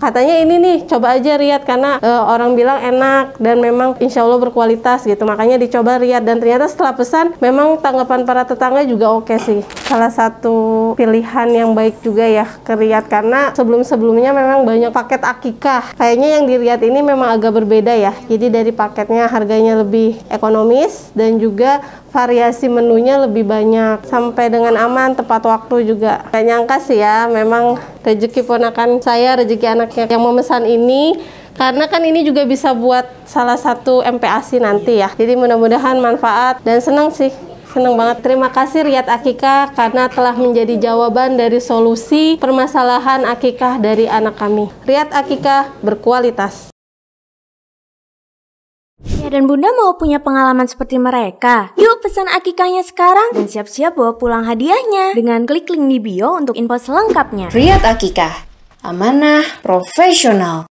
katanya ini nih coba aja riat karena e, orang bilang enak dan memang insya Allah berkualitas gitu makanya dicoba riat dan ternyata setelah pesan memang tanggapan para tetangga juga oke okay sih salah satu pilihan yang baik juga ya ke riat karena sebelum-sebelumnya memang banyak paket akikah kayaknya yang di riat ini memang agak berbeda ya jadi dari paketnya harganya lebih ekonomis dan juga variasi menunya lebih banyak sampai dengan aman tepat waktu juga gak nyangka sih ya memang rezeki ponakan saya, rezeki anaknya yang memesan ini karena kan ini juga bisa buat salah satu MPASI nanti ya. Jadi mudah-mudahan manfaat dan senang sih Senang banget. Terima kasih Riyad Akikah karena telah menjadi jawaban dari solusi permasalahan akikah dari anak kami. Riyad Akikah berkualitas dan Bunda mau punya pengalaman seperti mereka. Yuk pesan akikahnya sekarang dan siap-siap bawa pulang hadiahnya dengan klik link di bio untuk info selengkapnya. Riat Akikah, amanah profesional.